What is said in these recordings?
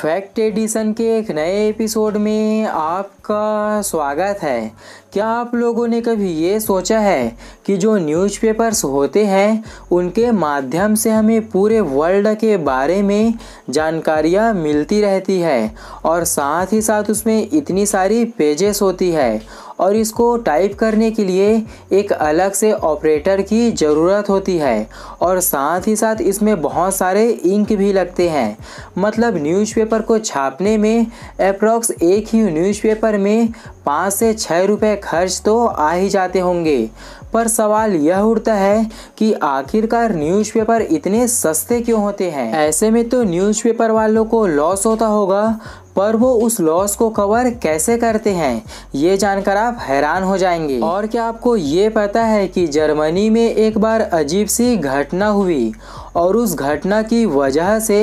fact addition के एक नए एपिसोड में आपका स्वागत है क्या आप लोगों ने कभी ये सोचा है कि जो न्यूज़पेपर्स होते हैं उनके माध्यम से हमें पूरे वर्ल्ड के बारे में जानकारियाँ मिलती रहती है और साथ ही साथ उसमें इतनी सारी पेजेस होती है और इसको टाइप करने के लिए एक अलग से ऑपरेटर की ज़रूरत होती है और साथ ही साथ इसमें बहुत सारे इंक भी लगते हैं मतलब न्यूज़पेपर को छापने में अप्रॉक्स एक ही न्यूज़पेपर में पाँच से छः रुपये खर्च तो आ ही जाते होंगे पर सवाल यह उठता है कि आखिरकार न्यूज़पेपर इतने सस्ते क्यों होते हैं ऐसे में तो न्यूज़पेपर वालों को लॉस होता होगा पर वो उस लॉस को कवर कैसे करते हैं ये जानकर आप हैरान हो जाएंगे और क्या आपको ये पता है कि जर्मनी में एक बार अजीब सी घटना हुई और उस घटना की वजह से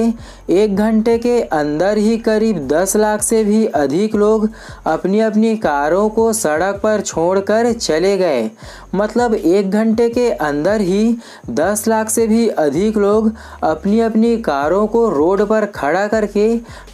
एक घंटे के अंदर ही करीब 10 लाख से भी अधिक लोग अपनी अपनी कारों को सड़क पर छोड़कर चले गए मतलब एक घंटे के अंदर ही 10 लाख से भी अधिक लोग अपनी अपनी कारों को रोड पर खड़ा करके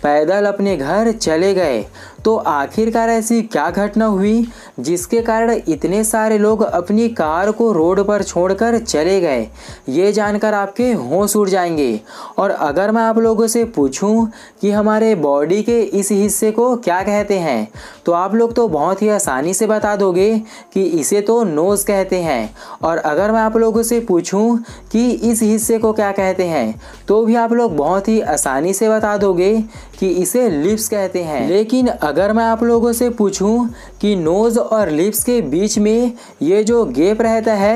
पैदल अपने घर चले गए तो आखिरकार ऐसी क्या घटना हुई जिसके कारण इतने सारे लोग अपनी कार को रोड पर छोड़कर चले गए ये जानकर आपके होश उड़ जाएंगे और अगर मैं आप लोगों से पूछूं कि हमारे बॉडी के इस हिस्से को क्या कहते हैं तो आप लोग तो बहुत ही आसानी से बता दोगे कि इसे तो नोज़ कहते हैं और अगर मैं आप लोगों से पूछूं कि इस हिस्से को क्या कहते हैं तो भी आप लोग बहुत ही आसानी से बता दोगे कि इसे लिप्स कहते हैं लेकिन अगर मैं आप लोगों से पूछूं कि नोज़ और लिप्स के बीच में ये जो गेप रहता है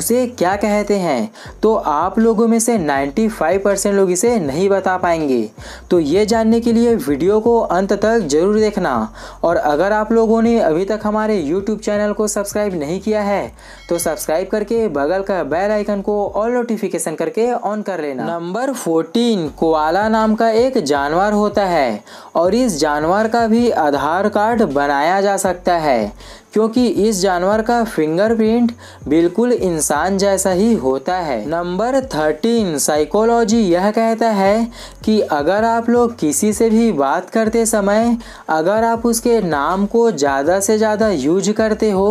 उसे क्या कहते हैं तो आप लोगों में से से 95 परसेंट लोग इसे नहीं बता पाएंगे तो ये जानने के लिए वीडियो को अंत तक ज़रूर देखना और अगर आप लोगों ने अभी तक हमारे YouTube चैनल को सब्सक्राइब नहीं किया है तो सब्सक्राइब करके बगल का बेल आइकन को ऑल नोटिफिकेशन करके ऑन कर लेना नंबर 14 कोआला नाम का एक जानवर होता है और इस जानवर का भी आधार कार्ड बनाया जा सकता है क्योंकि इस जानवर का फिंगरप्रिंट बिल्कुल इंसान जैसा ही होता है नंबर थर्टीन लेकिन साइकोलॉजी यह कहता है कि अगर आप लोग किसी से भी बात करते समय अगर आप उसके नाम को ज़्यादा से ज़्यादा यूज करते हो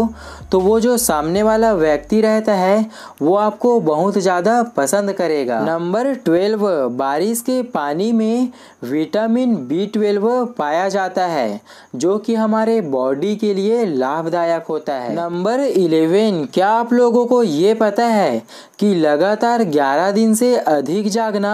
तो वो जो सामने वाला व्यक्ति रहता है वो आपको बहुत ज़्यादा पसंद करेगा नंबर ट्वेल्व बारिश के पानी में विटामिन बी ट्वेल्व पाया जाता है जो कि हमारे बॉडी के लिए लाभदायक होता है नंबर इलेवन क्या आप लोगों को ये पता है कि लगातार ग्यारह दिन से अधिक जागना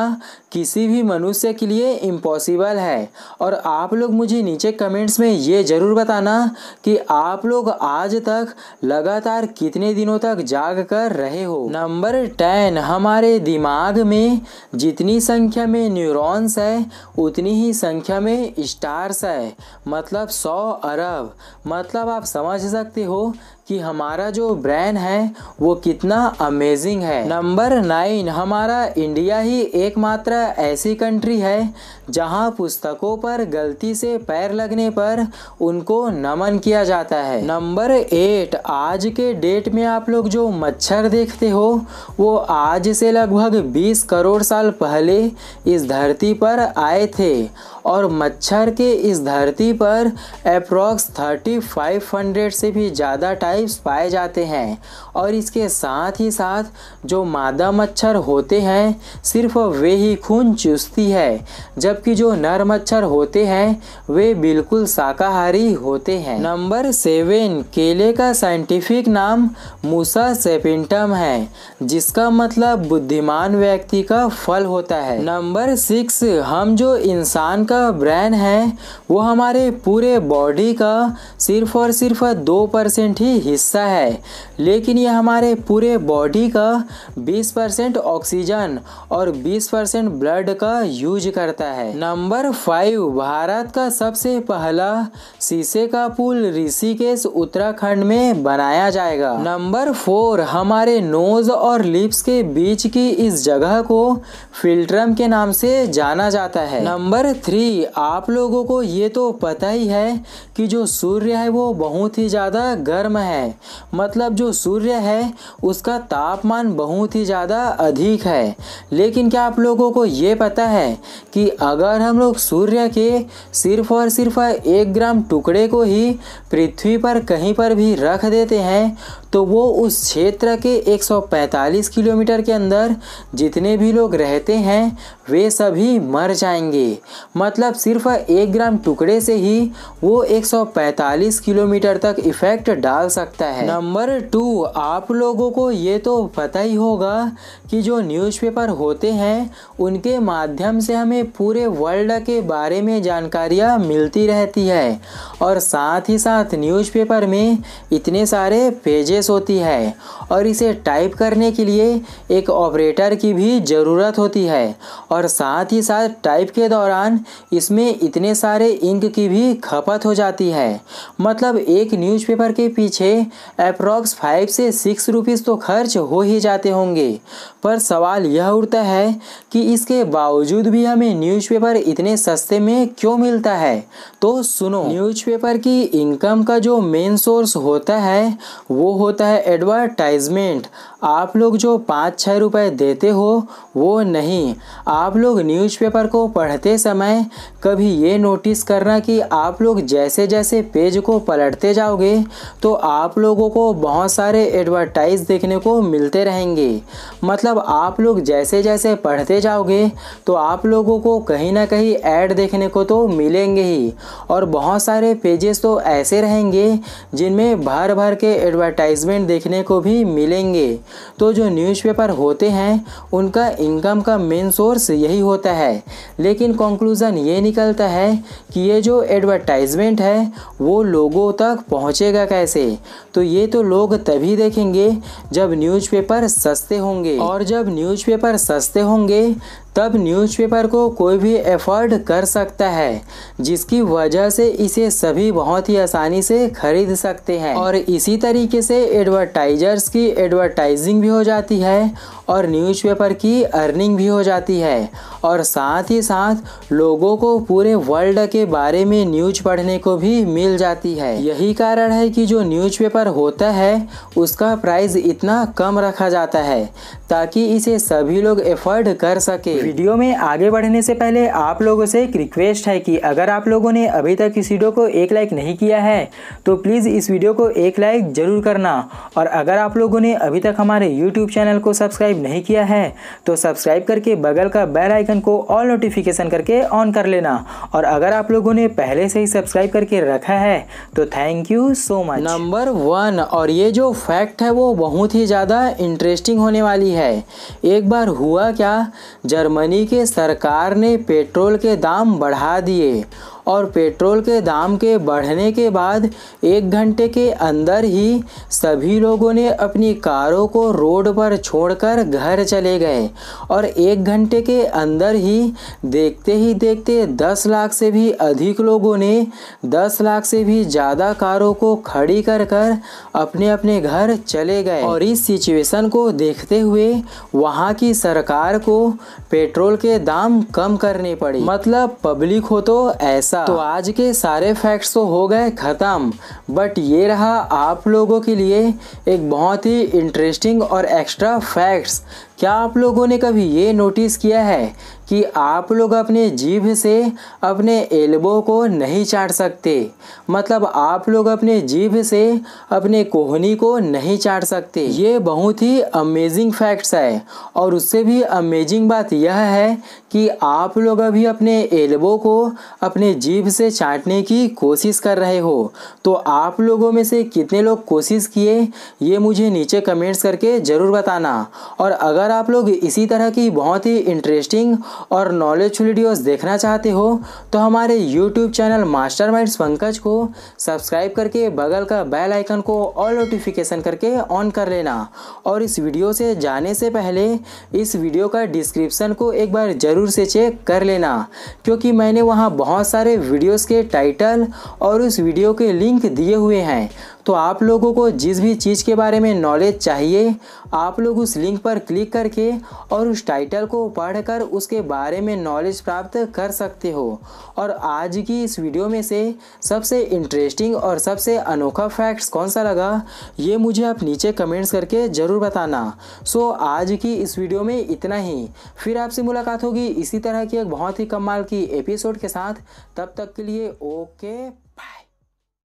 किसी भी मनुष्य के लिए इम्पॉसिबल है और आप लोग मुझे नीचे कमेंट्स में ये ज़रूर बताना कि आप लोग आज तक लगातार कितने दिनों तक जाग कर रहे हो नंबर टेन हमारे दिमाग में जितनी संख्या में न्यूरॉन्स है उतनी ही संख्या में स्टार्स है मतलब सौ अरब मतलब आप समझ सकते हो कि हमारा जो ब्रेन है वो कितना अमेजिंग है नंबर नाइन हमारा इंडिया ही एकमात्र ऐसी कंट्री है जहां पुस्तकों पर गलती से पैर लगने पर उनको नमन किया जाता है नंबर एट आज के डेट में आप लोग जो मच्छर देखते हो वो आज से लगभग 20 करोड़ साल पहले इस धरती पर आए थे और मच्छर के इस धरती पर अप्रॉक्स 3500 से भी ज़्यादा टाइप्स पाए जाते हैं और इसके साथ ही साथ जो मादा मच्छर होते हैं सिर्फ वे ही खून चूसती है जबकि जो नर मच्छर होते हैं वे बिल्कुल शाकाहारी होते हैं नंबर सेवन केले का साइंटिफिक नाम मूसा सेपिंटम है जिसका मतलब बुद्धिमान व्यक्ति का फल होता है नंबर सिक्स हम जो इंसान का का ब्रेन है वो हमारे पूरे बॉडी का सिर्फ और सिर्फ दो परसेंट ही हिस्सा है लेकिन ये हमारे पूरे बॉडी का बीस परसेंट ऑक्सीजन और बीस परसेंट ब्लड का यूज करता है नंबर फाइव भारत का सबसे पहला शीशे का पुल ऋषिकेश उत्तराखंड में बनाया जाएगा नंबर फोर हमारे नोज और लिप्स के बीच की इस जगह को फिल्ट्रम के नाम से जाना जाता है नंबर थ्री जी आप लोगों को ये तो पता ही है कि जो सूर्य है वो बहुत ही ज़्यादा गर्म है मतलब जो सूर्य है उसका तापमान बहुत ही ज़्यादा अधिक है लेकिन क्या आप लोगों को ये पता है कि अगर हम लोग सूर्य के सिर्फ और सिर्फ एक ग्राम टुकड़े को ही पृथ्वी पर कहीं पर भी रख देते हैं तो वो उस क्षेत्र के 145 किलोमीटर के अंदर जितने भी लोग रहते हैं वे सभी मर जाएंगे मतलब सिर्फ एक ग्राम टुकड़े से ही वो 145 किलोमीटर तक इफ़ेक्ट डाल सकता है नंबर टू आप लोगों को ये तो पता ही होगा कि जो न्यूज़पेपर होते हैं उनके माध्यम से हमें पूरे वर्ल्ड के बारे में जानकारियाँ मिलती रहती है और साथ ही साथ न्यूज़पेपर में इतने सारे पेजेस प्रोसेस होती है और इसे टाइप करने के लिए एक ऑपरेटर की भी ज़रूरत होती है और साथ ही साथ टाइप के दौरान इसमें इतने सारे इंक की भी खपत हो जाती है मतलब एक न्यूज़पेपर के पीछे अप्रॉक्स फाइव से सिक्स रुपीज़ तो खर्च हो ही जाते होंगे पर सवाल यह उठता है कि इसके बावजूद भी हमें न्यूज़पेपर इतने सस्ते में क्यों मिलता है तो सुनो न्यूज़पेपर की इनकम का जो मेन सोर्स होता है वो होता होता है एडवर्टाइजमेंट आप लोग जो पाँच छः रुपए देते हो वो नहीं आप लोग न्यूज़पेपर को पढ़ते समय कभी ये नोटिस करना कि आप लोग जैसे जैसे पेज को पलटते जाओगे तो आप लोगों को बहुत सारे एडवर्टाइज देखने को मिलते रहेंगे मतलब आप लोग जैसे जैसे पढ़ते जाओगे तो आप लोगों को कहीं ना कहीं ऐड देखने को तो मिलेंगे ही और बहुत सारे पेजेस तो ऐसे रहेंगे जिनमें भर भर के एडवर्टाइजमेंट देखने को भी मिलेंगे तो जो न्यूज़पेपर होते हैं उनका इनकम का मेन सोर्स यही होता है लेकिन कंक्लूज़न ये निकलता है कि ये जो एडवर्टाइजमेंट है वो लोगों तक पहुंचेगा कैसे तो ये तो लोग तभी देखेंगे जब न्यूज़पेपर सस्ते होंगे और जब न्यूज़पेपर सस्ते होंगे तब न्यूज़पेपर को कोई भी एफर्ड कर सकता है जिसकी वजह से इसे सभी बहुत ही आसानी से खरीद सकते हैं और इसी तरीके से एडवर्टाइजर्स की एडवर्टाइज प्राइजिंग भी हो जाती है और न्यूज़पेपर की अर्निंग भी हो जाती है और साथ ही साथ लोगों को पूरे वर्ल्ड के बारे में न्यूज पढ़ने को भी मिल जाती है यही कारण है कि जो न्यूज़पेपर होता है उसका प्राइस इतना कम रखा जाता है ताकि इसे सभी लोग एफर्ड कर सके वीडियो में आगे बढ़ने से पहले आप लोगों से एक रिक्वेस्ट है कि अगर आप लोगों ने अभी तक तो इस वीडियो को एक लाइक नहीं किया है तो प्लीज़ इस वीडियो को एक लाइक ज़रूर करना और अगर आप लोगों ने अभी तक हमारे YouTube चैनल को सब्सक्राइब नहीं किया है तो सब्सक्राइब करके बगल का बेल आइकन को ऑल नोटिफिकेशन करके ऑन कर लेना और अगर आप लोगों ने पहले से ही सब्सक्राइब करके रखा है तो thank you so much number one और ये जो फैक्ट है वो बहुत ही ज़्यादा इंटरेस्टिंग होने वाली है एक बार हुआ क्या जर्मनी के सरकार ने पेट्रोल के दाम बढ़ा दिए और पेट्रोल के दाम के बढ़ने के बाद एक घंटे के अंदर ही सभी लोगों ने अपनी कारों को रोड पर छोड़कर घर चले गए और एक घंटे के अंदर ही देखते ही देखते 10 लाख से भी अधिक लोगों ने 10 लाख से भी ज़्यादा कारों को खड़ी कर कर अपने अपने घर चले गए और इस सिचुएशन को देखते हुए वहाँ की सरकार को पेट्रोल के दाम कम करने पड़े मतलब पब्लिक हो तो ऐसा हिस्सा तो आज के सारे फैक्ट्स तो हो गए ख़त्म बट ये रहा आप लोगों के लिए एक बहुत ही इंटरेस्टिंग और एक्स्ट्रा फैक्ट्स क्या आप लोगों ने कभी ये नोटिस किया है कि आप लोग अपने जीभ से अपने एल्बो को नहीं चाट सकते मतलब आप लोग अपने जीभ से अपने कोहनी को नहीं चाट सकते ये बहुत ही अमेजिंग फैक्ट्स है और उससे भी अमेजिंग बात यह है कि आप लोग अभी अपने एल्बो को अपने जीभ से चाटने की कोशिश कर रहे हो तो आप लोगों में से कितने लोग कोशिश किए ये मुझे नीचे कमेंट्स करके ज़रूर बताना और अगर अगर आप लोग इसी तरह की बहुत ही इंटरेस्टिंग और नॉलेज वीडियोस देखना चाहते हो तो हमारे YouTube channel master mind Pankaj को सब्सक्राइब करके बगल का बेल आइकन को ऑल नोटिफिकेशन करके ऑन कर लेना और इस वीडियो से जाने से पहले इस वीडियो का डिस्क्रिप्सन को एक बार ज़रूर से चेक कर लेना क्योंकि मैंने वहाँ बहुत सारे वीडियोज़ के टाइटल और उस वीडियो के लिंक दिए हुए हैं तो आप लोगों को जिस भी चीज़ के बारे में नॉलेज चाहिए आप लोग उस लिंक पर क्लिक करके और उस टाइटल को पढ़कर उसके बारे में नॉलेज प्राप्त कर सकते हो और आज की इस वीडियो में से सबसे इंटरेस्टिंग और सबसे अनोखा फैक्ट्स कौन सा लगा ये मुझे आप नीचे कमेंट्स करके ज़रूर बताना सो आज की इस वीडियो में इतना ही फिर आपसे मुलाकात होगी इसी तरह की एक बहुत ही कमाल की एपिसोड के साथ तब तक के लिए ओके